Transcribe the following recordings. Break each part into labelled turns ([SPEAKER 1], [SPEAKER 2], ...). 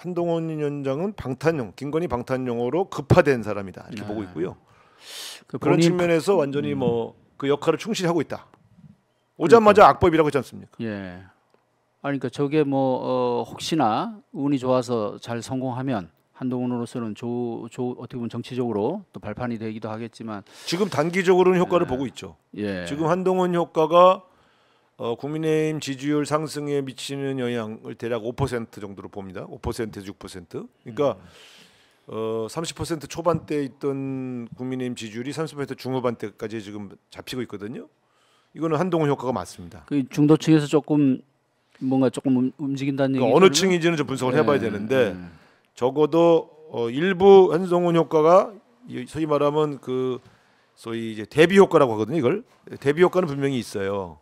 [SPEAKER 1] 한동훈 위원장은 방탄용 김건희 방탄용으로 급파된 사람이다 이렇게 네. 보고 있고요. 그 그런 측면에서 완전히 음. 뭐그 역할을 충실히 하고 있다. 오자마자 그러니까. 악법이라고 했지 않습니까? 예. 아니 그러니까 저게 뭐 어, 혹시나 운이
[SPEAKER 2] 좋아서 잘 성공하면 한동훈으로서는 조, 조 어떻게 보면 정치적으로 또 발판이 되기도
[SPEAKER 1] 하겠지만 지금 단기적으로는 효과를 예. 보고 있죠. 예. 지금 한동훈 효과가 어, 국민의힘 지지율 상승에 미치는 영향을 대략 5% 정도로 봅니다. 5%에서 6%. 그러니까 음. 어, 30% 초반대 있던 국민의힘 지지율이 30% 중후반대까지 지금 잡히고 있거든요. 이거는 한동훈 효과가 맞습니다.
[SPEAKER 2] 그 중도 층에서 조금 뭔가 조금 음, 움직인다는 그러니까 어느 층인지는 좀 분석을 네. 해봐야 되는데
[SPEAKER 1] 네. 적어도 어, 일부 한동훈 효과가 소위 말하면 그 소위 이제 대비 효과라고 하거든요. 이걸 대비 효과는 분명히 있어요.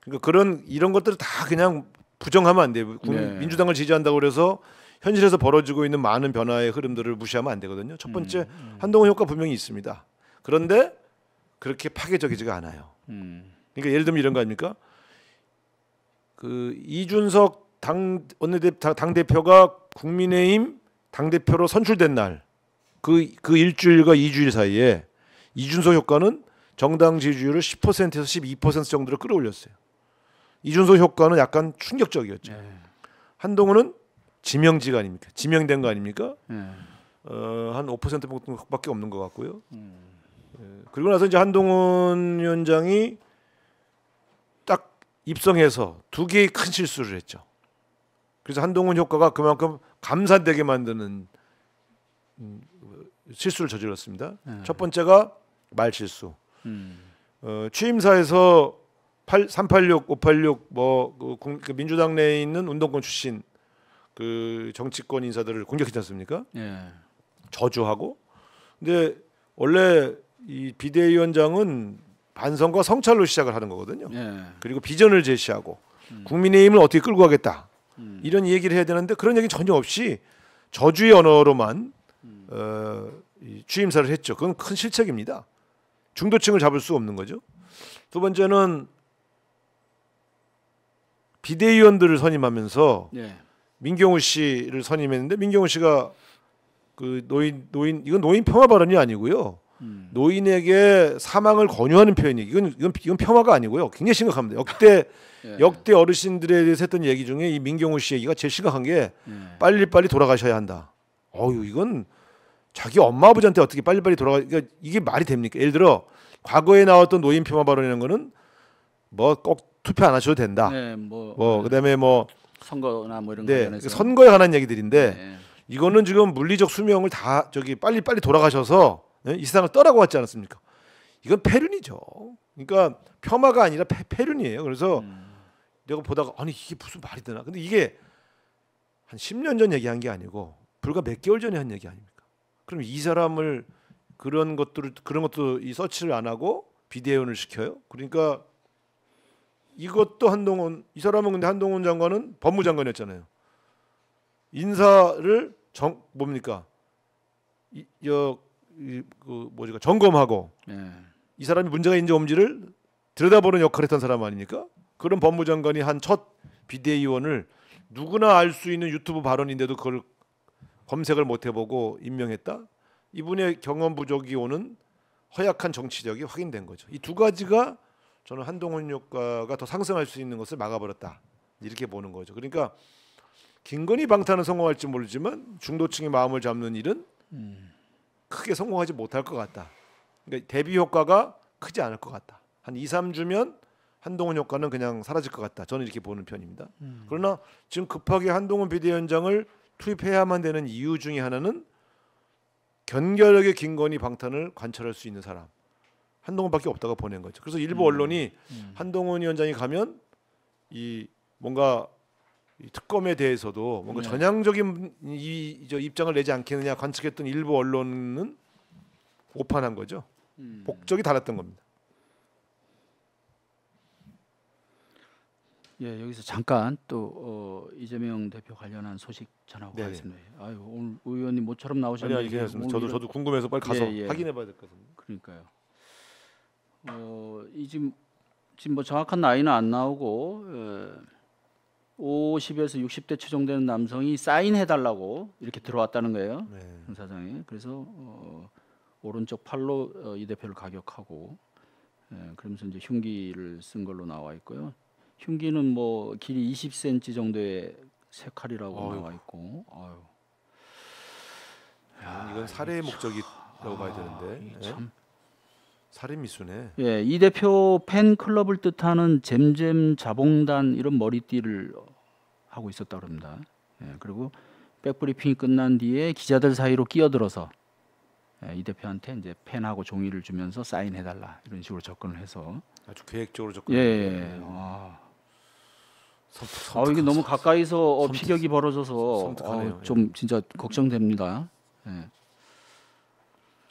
[SPEAKER 1] 그러니까 그런 이런 것들을 다 그냥 부정하면 안 돼요. 군, 네. 민주당을 지지한다고 그래서 현실에서 벌어지고 있는 많은 변화의 흐름들을 무시하면 안 되거든요. 첫 번째 음, 음. 한동훈 효과 분명히 있습니다. 그런데 그렇게 파괴적이지가 않아요. 음. 그러니까 예를 들면 이런 거 아닙니까? 그 이준석 당 원내대 당 대표가 국민의힘 당 대표로 선출된 날 그그 그 일주일과 이주일 사이에 이준석 효과는 정당 지지율을 10%에서 12% 정도로 끌어올렸어요. 이준석 효과는 약간 충격적이었죠. 네. 한동훈은 지명직 아닙니까? 지명된 거 아닙니까? 네. 어, 한5% 정도밖에 없는 것 같고요. 음. 예, 그리고 나서 이제 한동훈 위원장이 딱 입성해서 두 개의 큰 실수를 했죠. 그래서 한동훈 효과가 그만큼 감산되게 만드는 음, 실수를 저질렀습니다. 네. 첫 번째가 말 실수. 음. 어, 취임사에서 8, 386, 586, 뭐그 그 민주당 내에 있는 운동권 출신 그 정치권 인사들을 공격했지 않습니까? 예. 저주하고. 근데 원래 이 비대위원장은 반성과 성찰로 시작을 하는 거거든요. 예. 그리고 비전을 제시하고 음. 국민의힘을 어떻게 끌고 가겠다 음. 이런 얘기를 해야 되는데 그런 얘기 전혀 없이 저주의 언어로만 음. 어, 이 취임사를 했죠. 그건 큰 실책입니다. 중도층을 잡을 수 없는 거죠. 두 번째는 비대위원들을 선임하면서 예. 민경우 씨를 선임했는데 민경우 씨가 그 노인 노인 이건 노인 평화 발언이 아니고요. 음. 노인에게 사망을 권유하는 표현이 이건 이건 이건 평화가 아니고요. 굉장히 심각합니다. 역대 예. 역대 어르신들에 대해서 했던 얘기 중에 이 민경우 씨 얘기가 제일 심각한 게 예. 빨리빨리 돌아가셔야 한다. 어유 이건 자기 엄마 아버지한테 어떻게 빨리빨리 돌아가 그러니까 이게 말이 됩니까? 예를 들어 과거에 나왔던 노인 평화 발언이라는 거는 뭐꼭 투표 안 하셔도 된다.
[SPEAKER 2] 네, 뭐, 뭐
[SPEAKER 1] 그다음에 뭐
[SPEAKER 2] 선거나 뭐 이런 네, 관련해서 선거에
[SPEAKER 1] 관한 얘기들인데 네. 이거는 지금 물리적 수명을 다 저기 빨리 빨리 돌아가셔서 예? 이 세상을 떠나고 왔지 않았습니까? 이건 폐륜이죠. 그러니까 폄하가 아니라 폐, 폐륜이에요. 그래서 음. 내가 보다가 아니 이게 무슨 말이 되나? 근데 이게 한 10년 전 얘기한 게 아니고 불과 몇 개월 전에 한 얘기 아닙니까? 그럼 이 사람을 그런 것들을 그런 것도 이 서치를 안 하고 비대위원을 시켜요? 그러니까 이것도 한동훈 이 사람은 근데 한동훈 장관은 법무장관이었잖아요. 인사를 정 뭡니까? 이, 여, 이, 그 뭐지? 점검하고 네. 이 사람이 문제가 있는지 없는지를 들여다보는 역할을 했던 사람 아닙니까? 그런 법무장관이 한 첫 비대위원을 누구나 알 수 있는 유튜브 발언인데도 그걸 검색을 못 해보고 임명했다. 이분의 경험 부족이 오는 허약한 정치력이 확인된 거죠. 이 두 가지가 저는 한동훈 효과가 더 상승할 수 있는 것을 막아버렸다 이렇게 보는 거죠. 그러니까 김건희 방탄은 성공할지 모르지만 중도층의 마음을 잡는 일은 크게 성공하지 못할 것 같다. 그러니까 대비 효과가 크지 않을 것 같다. 한 2, 3주면 한동훈 효과는 그냥 사라질 것 같다. 저는 이렇게 보는 편입니다. 음. 그러나 지금 급하게 한동훈 비대위원장을 투입해야만 되는 이유 중의 하나는 견결하게 김건희 방탄을 관찰할수 있는 사람. 한동훈밖에 없다가 보낸 거죠. 그래서 일부 음, 언론이 음. 한동훈 위원장이 가면 이 뭔가 이 특검에 대해서도 뭔가 네. 전향적인 이 저 입장을 내지 않겠느냐 관측했던 일부 언론은 오판한 거죠. 음. 목적이 달랐던 겁니다. 예, 여기서 잠깐
[SPEAKER 2] 또 어, 이재명 대표 관련한 소식 전하고 네, 네. 가겠습니다. 예. 아유, 오늘 의원님 모처럼 나오셨는데 아니, 아니, 저도 이런... 저도 궁금해서 빨리 가서 예, 예. 확인해 봐야 될 것 같은데. 그러니까요. 어, 이 지금 지금 뭐 정확한 나이는 안 나오고 에, 예, 50에서 60대 최종 되는 남성이 사인해 달라고 이렇게 들어왔다는 거예요. 네. 음, 사장이 그래서 어, 오른쪽 팔로 어, 이 대표를 가격하고 에, 예, 그러면서 이제 흉기를 쓴 걸로 나와 있고요. 흉기는 뭐 길이 20cm 정도의 세 칼이라고 나와 있고. 아유.
[SPEAKER 1] 야, 이건 살해의 아, 목적이라고 봐야 되는데. 예? 참 살인 미수네.
[SPEAKER 2] 예, 이 대표 팬 클럽을 뜻하는 잼잼 자봉단 이런 머리띠를 하고 있었다 그럽니다. 예, 그리고 백브리핑이 끝난 뒤에 기자들 사이로 끼어들어서 예, 이 대표한테 이제 펜하고 종이를 주면서 사인해달라 이런 식으로 접근을 해서 아주 계획적으로 접근. 예, 예. 아, 섬뜩, 아 이게 너무 가까이서 어, 피격이 벌어져서 어, 좀 예. 진짜 걱정됩니다. 예.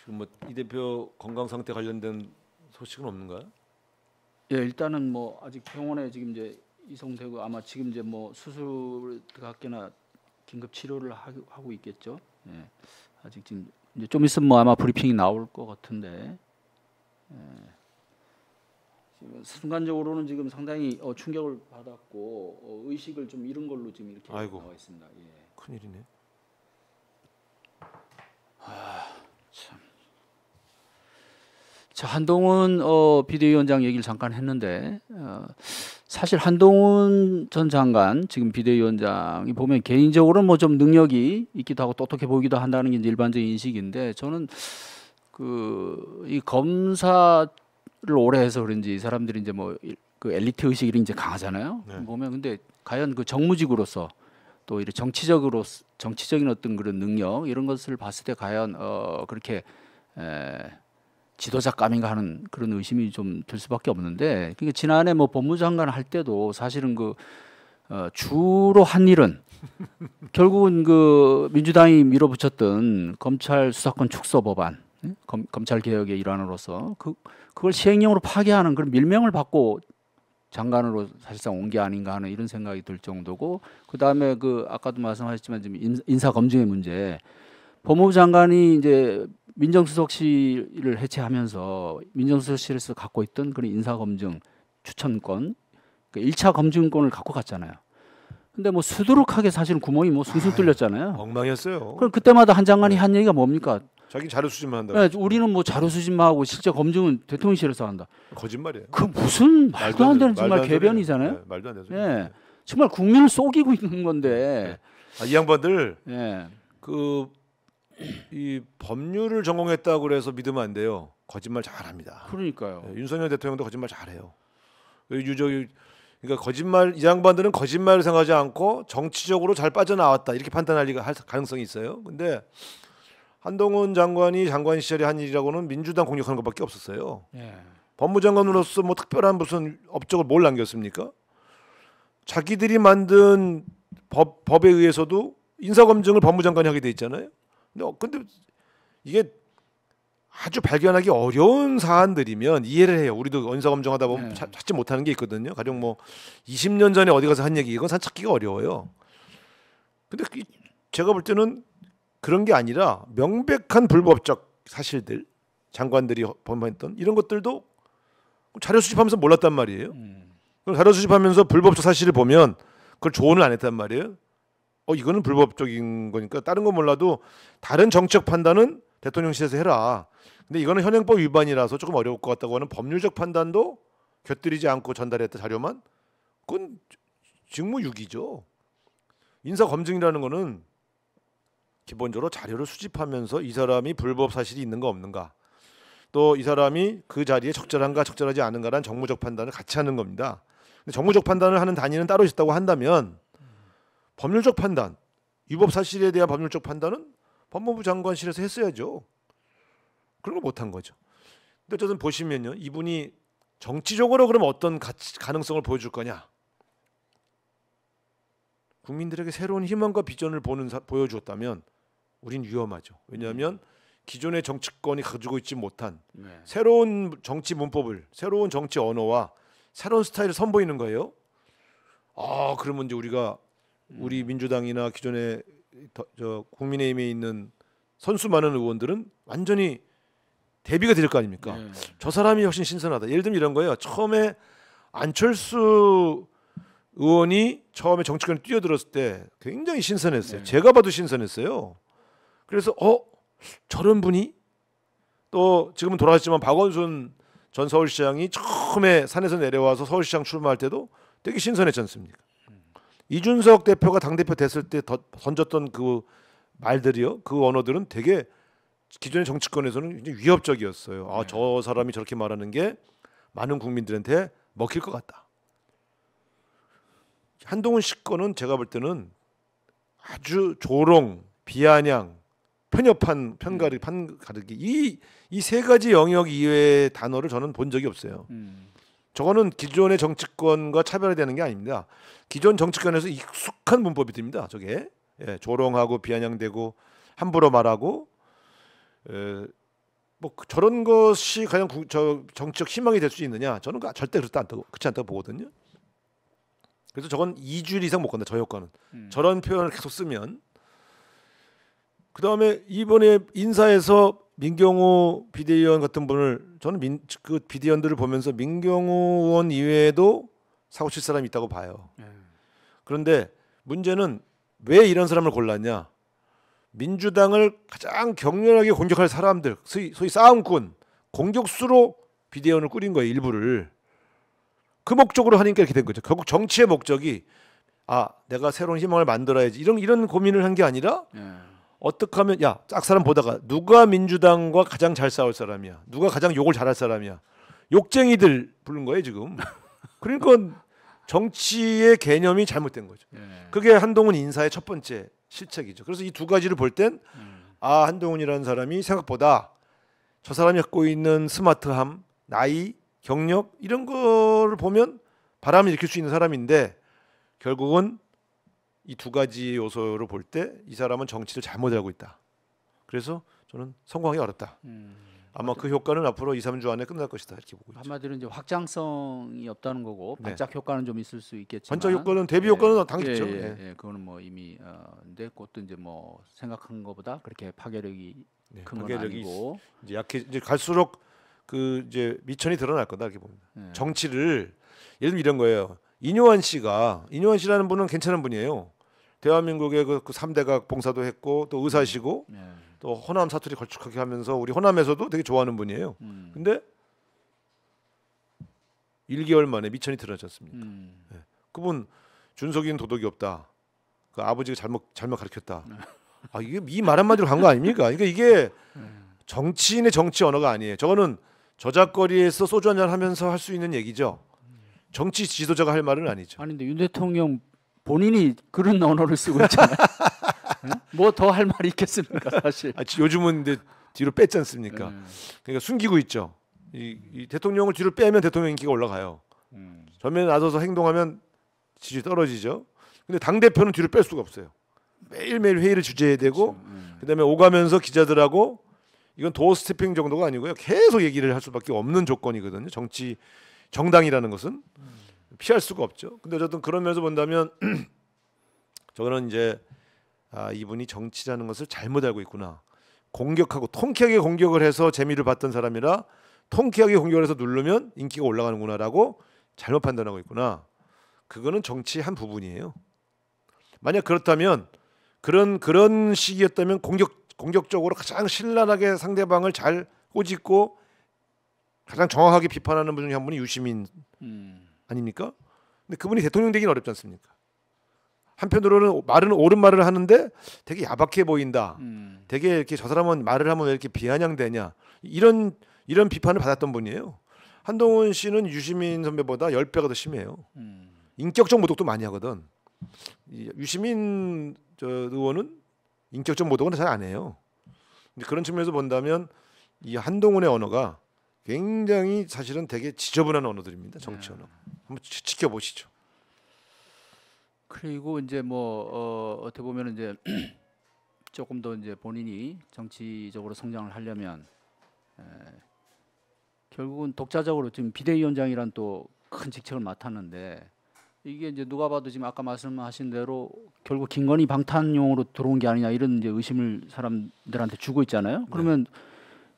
[SPEAKER 2] 지금 뭐이 대표 건강 상태 관련된 소식은 없는가요? 예, 일단은 뭐 아직 병원에 지금 이제 이송되고 아마 지금 이제 뭐 수술 들거나 긴급 치료를 하고 있겠죠. 예. 아직 지금 이제 좀 있으면 뭐 아마 브리핑이 나올 것 같은데. 예. 순간적으로는 지금 상당히 어, 충격을 받았고 어, 의식을 좀 잃은 걸로 지금 이렇게 아이고, 나와 있습니다. 예.
[SPEAKER 1] 큰일이네. 아...
[SPEAKER 2] 자, 한동훈 어, 비대위원장 얘기를 잠깐 했는데 어, 사실 한동훈 전 장관 지금 비대위원장이 보면 개인적으로 뭐 좀 능력이 있기도 하고 똑똑해 보이기도 한다는 게 일반적인 인식인데 저는 그 이 검사를 오래 해서 그런지 사람들이 이제 뭐 그 엘리트 의식이 이제 강하잖아요. 네. 보면 근데 과연 그 정무직으로서 또 이런 정치적으로 정치적인 어떤 그런 능력 이런 것을 봤을 때 과연 어 그렇게 에, 지도자 감인가 하는 그런 의심이 좀 들 수밖에 없는데 그게 그러니까 지난해 뭐 법무장관 할 때도 사실은 그 어, 주로 한 일은 결국은 그 민주당이 밀어붙였던 검찰 수사권 축소 법안 검, 검찰 개혁의 일환으로서 그 그걸 시행령으로 파괴하는 그런 밀명을 받고 장관으로 사실상 온 게 아닌가 하는 이런 생각이 들 정도고 그 다음에 그 아까도 말씀하셨지만 지금 인사 검증의 문제 법무부 장관이 이제 민정수석실을 해체하면서 민정수석실에서 갖고 있던 그런 인사검증 추천권 그 그러니까 1차 검증권을 갖고 갔잖아요. 근데 뭐 수두룩하게 사실은 구멍이 뭐 숭숭 뚫렸잖아요.
[SPEAKER 1] 엉망이었어요.
[SPEAKER 2] 그럼 그때마다 한 장관이 한 얘기가 뭡니까?
[SPEAKER 1] 자기 자료 수집만 한다.
[SPEAKER 2] 네, 우리는 뭐 자료 수집만하고 실제 검증은 대통령실에서 한다.
[SPEAKER 1] 거짓말이에요. 그 무슨 말도, 안 되는 정말 개변이잖아요. 네, 말도 안 되죠.
[SPEAKER 2] 네, 정말 국민을 속이고 있는 건데.
[SPEAKER 1] 네. 아, 이 양반들 네. 그이 법률을 전공했다고 그래서 믿으면 안 돼요. 거짓말 잘합니다. 그러니까요. 예, 윤석열 대통령도 거짓말 잘해요. 유족이 그러니까 거짓말 이 양반들은 거짓말을 생각하지 않고 정치적으로 잘 빠져나왔다 이렇게 판단할 리가 할 가능성이 있어요. 근데 한동훈 장관이 장관 시절에 한 일이라고는 민주당 공격하는 것밖에 없었어요. 예. 법무장관으로서 뭐 특별한 무슨 업적을 뭘 남겼습니까? 자기들이 만든 법 법에 의해서도 인사검증을 법무장관이 하게 돼 있잖아요. 근데, 이게 아주 발견하기 어려운 사안들이면 이해를 해요. 우리도 언사 검증하다 보면 네. 찾지 못하는 게 있거든요. 가령 뭐 20년 전에 어디 가서 한 얘기 이건 산 찾기가 어려워요. 근데 제가 볼 때는 그런 게 아니라 명백한 불법적 사실들 장관들이 범했던 이런 것들도 자료 수집하면서 몰랐단 말이에요. 음. 그럼 자료 수집하면서 불법적 사실을 보면 그걸 조언을 안 했단 말이에요. 어 이거는 불법적인 거니까 다른 건 몰라도 다른 정책 판단은 대통령실에서 해라. 근데 이거는 현행법 위반이라서 조금 어려울 것 같다고 하는 법률적 판단도 곁들이지 않고 전달했다 자료만 그건 직무유기죠. 인사 검증이라는 거는 기본적으로 자료를 수집하면서 이 사람이 불법 사실이 있는가 없는가 또 이 사람이 그 자리에 적절한가 적절하지 않은가라는 정무적 판단을 같이 하는 겁니다. 근데 정무적 판단을 하는 단위는 따로 있다고 한다면 법률적 판단, 위법 사실에 대한 법률적 판단은 법무부 장관실에서 했어야죠. 그런 걸 못한 거죠. 근데 어쨌든 보시면요, 이분이 정치적으로 그럼 어떤 가치, 가능성을 보여줄 거냐? 국민들에게 새로운 희망과 비전을 보는 사, 보여주었다면 우린 위험하죠. 왜냐하면 기존의 정치권이 가지고 있지 못한 네. 새로운 정치 문법을, 새로운 정치 언어와 새로운 스타일을 선보이는 거예요. 아, 그러면 이제 우리가 음. 우리 민주당이나 기존의 저 국민의힘에 있는 선수 많은 의원들은 완전히 대비가 될 거 아닙니까? 네. 저 사람이 훨씬 신선하다. 예를 들면 이런 거예요. 처음에 안철수 의원이 처음에 정치권에 뛰어들었을 때 굉장히 신선했어요. 네. 제가 봐도 신선했어요. 그래서 어 저런 분이 또 지금은 돌아왔지만 박원순 전 서울시장이 처음에 산에서 내려와서 서울시장 출마할 때도 되게 신선했지 않습니까? 이준석 대표가 당 대표 됐을 때 던졌던 그 말들이요, 그 언어들은 되게 기존의 정치권에서는 굉장히 위협적이었어요. 아, 저 네. 사람이 저렇게 말하는 게 많은 국민들한테 먹힐 것 같다. 한동훈 씨 거는 제가 볼 때는 아주 조롱, 비아냥, 편협한 편가르기, 음. 네. 판가르기 이이 세 가지 영역 이외의 단어를 저는 본 적이 없어요. 음. 저거는 기존의 정치권과 차별화되는 게 아닙니다. 기존 정치권에서 익숙한 문법이 됩니다. 저게 예, 조롱하고 비아냥대고 함부로 말하고 예, 뭐 그 저런 것이 과연 구, 저 정치적 희망이 될 수 있느냐? 저는 그 절대 그렇다 않다고 그렇지 않다고 보거든요. 그래서 저건 2주일 이상 못 간다. 저 효과는 음. 저런 표현을 계속 쓰면 그 다음에 이번에 인사에서 민경호 비대위원 같은 분을 저는 민, 그 비대위원들을 보면서 민경호 의원 이외에도 사고 칠 사람이 있다고 봐요. 예. 그런데 문제는 왜 이런 사람을 골랐냐? 민주당을 가장 격렬하게 공격할 사람들, 소위, 소위 싸움꾼, 공격수로 비대위원을 꾸린 거예요, 일부를. 그 목적으로 하니까 이렇게 된 거죠. 결국 정치의 목적이 아, 내가 새로운 희망을 만들어야지. 이런 이런 고민을 한 게 아니라 예. 어떻게 하면 야 짝사람 보다가 누가 민주당과 가장 잘 싸울 사람이야 누가 가장 욕을 잘할 사람이야 욕쟁이들 부른 거예요 지금 그러니까 정치의 개념이 잘못된 거죠 예. 그게 한동훈 인사의 첫 번째 실책이죠 그래서 이 두 가지를 볼 땐아 음. 한동훈이라는 사람이 생각보다 저 사람이 갖고 있는 스마트함 나이 경력 이런 거를 보면 바람을 일으킬 수 있는 사람인데 결국은 이두 가지 요소로 볼때 이 사람은 정치를 잘못 하고 있다. 그래서 저는 성공하기 어렵다. 음, 아마 맞아. 그 효과는 앞으로 2, 3주 안에 끝날 것이다 이렇게 보고
[SPEAKER 2] 있죠. 한마디로 이제 확장성이 없다는 거고 네. 반짝 효과는 좀 있을 수
[SPEAKER 1] 있겠지만 반짝 효과는 대비 예, 효과는 당연히죠. 예, 예, 예,
[SPEAKER 2] 예, 그거는 뭐 이미 어, 근데 그것도 이제 뭐 생각한 것보다 그렇게 파괴력이 네, 큰건 아니고
[SPEAKER 1] 이제 약해 이제 갈수록 그 이제 미천이 드러날 거다 이렇게 봅니다. 예. 정치를 예를 들면 이런 거예요. 이뇨환 씨가 이뇨환 씨라는 분은 괜찮은 분이에요. 대한민국의 그, 그 3대각 봉사도 했고 또 의사시고 음. 네. 또 호남 사투리 걸쭉하게 하면서 우리 호남에서도 되게 좋아하는 분이에요. 음. 근데 1개월 만에 미천이 드러나지 않습니까? 음. 네. 그분 준석이는 도덕이 없다. 그 아버지가 잘못 잘못 가르쳤다. 네. 아 이게 이 말 한마디로 간 거 아닙니까? 그러니까 이게 네. 정치인의 정치 언어가 아니에요. 저거는 저작거리에서 소주 한잔 하면서 할 수 있는 얘기죠. 음. 정치 지도자가 할 말은 아니죠.
[SPEAKER 2] 아니 근데 윤 대통령 본인이 그런 언어를 쓰고 있잖아요.
[SPEAKER 1] 뭐 더 할 말이 있겠습니까 사실. 아, 요즘은 이제 뒤로 뺐지 않습니까? 네. 그러니까 숨기고 있죠. 이, 이, 대통령을 뒤로 빼면 대통령 인기가 올라가요. 음. 전면에 나서서 행동하면 지지 떨어지죠. 근데 당 대표는 뒤로 뺄 수가 없어요. 매일매일 회의를 주재해야 되고 그 음. 그다음에 오가면서 기자들하고 이건 도어 스태핑 정도가 아니고요. 계속 얘기를 할 수밖에 없는 조건이거든요. 정치 정당이라는 것은. 음. 피할 수가 없죠. 근데 어쨌든 그런 면에서 본다면 저거는 이제 아, 이분이 정치라는 것을 잘못 알고 있구나. 공격하고 통쾌하게 공격을 해서 재미를 봤던 사람이라 통쾌하게 공격을 해서 누르면 인기가 올라가는구나라고 잘못 판단하고 있구나. 그거는 정치 한 부분이에요. 만약 그렇다면 그런 그런 시기였다면 공격 공격적으로 가장 신랄하게 상대방을 잘 꼬집고 가장 정확하게 비판하는 분 중에 한 분이 유시민 음. 아닙니까? 근데 그분이 대통령 되긴 어렵지 않습니까? 한편으로는 말은 옳은 말을 하는데 되게 야박해 보인다. 음. 되게 이렇게 저 사람은 말을 하면 왜 이렇게 비아냥대냐. 이런 이런 비판을 받았던 분이에요. 한동훈 씨는 유시민 선배보다 10배가 더 심해요. 음. 인격적 모독도 많이 하거든. 유시민 저 의원은 인격적 모독은 잘 안 해요. 그런 측면에서 본다면 이 한동훈의 언어가 굉장히 사실은 되게 지저분한 언어들입니다. 네. 정치 언어. 한번 지, 켜보시죠
[SPEAKER 2] 그리고 이제 뭐 어, 어떻게 보면 이제 조금 더 이제 본인이 정치적으로 성장을 하려면 에, 결국은 독자적으로 지금 비대위원장이란 또 큰 직책을 맡았는데 이게 이제 누가 봐도 지금 아까 말씀하신 대로 결국 김건희 방탄용으로 들어온 게 아니냐 이런 이제 의심을 사람들한테 주고 있잖아요. 네. 그러면 네.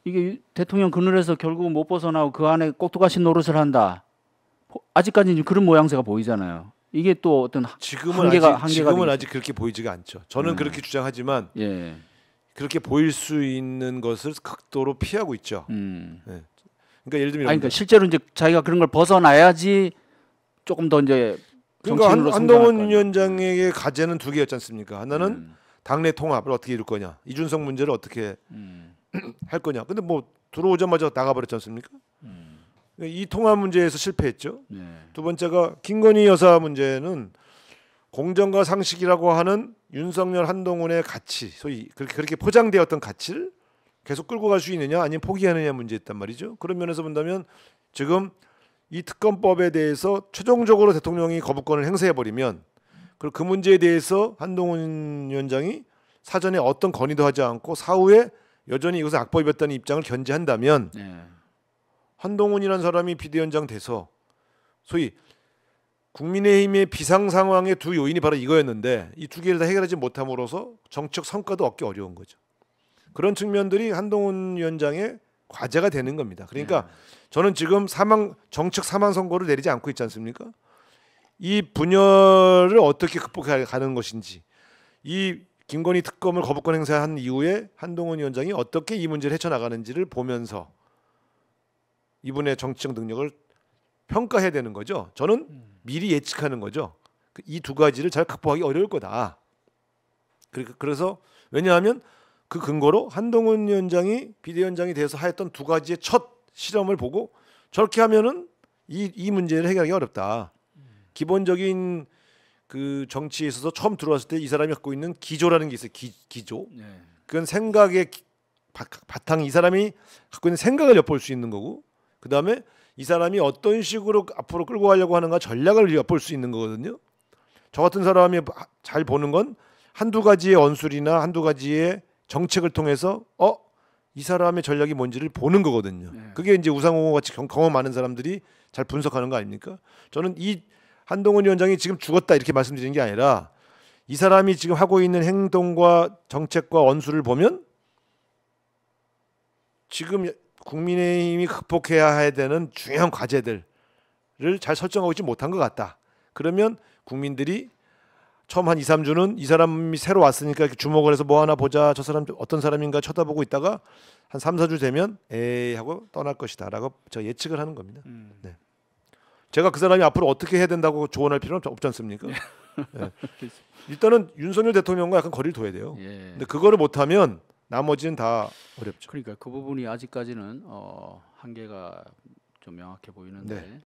[SPEAKER 2] 이게 대통령 그늘에서 결국은 못 벗어나고 그 안에 꼭두가시 노릇을 한다. 아직까지는 그런 모양새가 보이잖아요. 이게 또 어떤 지금은
[SPEAKER 1] 한계가, 아직, 한계가 지금은 아직 그렇게 보이지가 않죠. 저는 음. 그렇게 주장하지만 예. 그렇게 보일 수 있는 것을 극도로 피하고 있죠. 음. 예.
[SPEAKER 2] 그러니까 예를 들면 아니, 그러니까 실제로 이제 자기가 그런 걸 벗어나야지 조금 더 이제
[SPEAKER 1] 그러니까 한, 한동훈 위원장에게 과제는 두 개였지 않습니까? 하나는 음. 당내 통합을 어떻게 이룰 거냐, 이준석 문제를 어떻게 음. 할 거냐. 근데 뭐 들어오자마자 나가버렸지 않습니까? 음. 이 통화 문제에서 실패했죠. 네. 두 번째가 김건희 여사 문제는 공정과 상식이라고 하는 윤석열 한동훈의 가치, 소위 그렇게, 그렇게 포장되었던 가치를 계속 끌고 갈 수 있느냐 아니면 포기하느냐 문제였단 말이죠. 그런 면에서 본다면 지금 이 특검법에 대해서 최종적으로 대통령이 거부권을 행사해 버리면 그리고 그 문제에 대해서 한동훈 위원장이 사전에 어떤 건의도 하지 않고 사후에 여전히 이것을 악법이었다는 입장을 견지한다면 네. 한동훈이라는 사람이 비대위원장 돼서 소위 국민의힘의 비상 상황의 두 요인이 바로 이거였는데 이 두 개를 다 해결하지 못함으로써 정책 성과도 얻기 어려운 거죠. 그런 측면들이 한동훈 위원장의 과제가 되는 겁니다. 그러니까 네. 저는 지금 사망 정책 사망 선고를 내리지 않고 있지 않습니까? 이 분열을 어떻게 극복해 가는 것인지 이 김건희 특검을 거부권 행사한 이후에 한동훈 위원장이 어떻게 이 문제를 헤쳐나가는지를 보면서 이분의 정치적 능력을 평가해야 되는 거죠. 저는 음. 미리 예측하는 거죠. 그 이두 가지를 잘 극복하기 어려울 거다. 그래서 왜냐하면 그 근거로 한동훈 위원장이 비대위원장이 돼서 하였던 두 가지의 첫 실험을 보고 저렇게 하면은 이, 이 문제를 해결하기 어렵다. 음. 기본적인 그 정치에 있어서 처음 들어왔을 때 이 사람이 갖고 있는 기조라는 게 있어요. 기, 기조. 네. 그건 생각의 바, 바탕 이 사람이 갖고 있는 생각을 엿볼 수 있는 거고 그 다음에 이 사람이 어떤 식으로 앞으로 끌고 가려고 하는가 전략을 엿볼 수 있는 거거든요. 저 같은 사람이 잘 보는 건 한두 가지의 언술이나 한두 가지의 정책을 통해서 어이 사람의 전략이 뭔지를 보는 거거든요. 네. 그게 이제 우상호 같이 경험 많은 사람들이 잘 분석하는 거 아닙니까? 저는 이 한동훈 위원장이 지금 죽었다 이렇게 말씀드리는 게 아니라 이 사람이 지금 하고 있는 행동과 정책과 원수를 보면 지금 국민의힘이 극복해야 되는 중요한 과제들을 잘 설정하고 있지 못한 것 같다. 그러면 국민들이 처음 한 2, 3주는 이 사람이 새로 왔으니까 주목을 해서 뭐 하나 보자. 저 사람 어떤 사람인가 쳐다보고 있다가 한 3, 4주 되면 에이 하고 떠날 것이다라고 저 예측을 하는 겁니다. 음. 네. 제가 그 사람이 앞으로 어떻게 해야 된다고 조언할 필요는 없지 않습니까? 네. 예. 일단은 윤석열 대통령과 약간 거리를 둬야 돼요. 예. 근데 그거를 못하면 나머지는 다 어렵죠. 그러니까 그
[SPEAKER 2] 부분이 아직까지는 어, 한계가 좀 명확해 보이는데 네.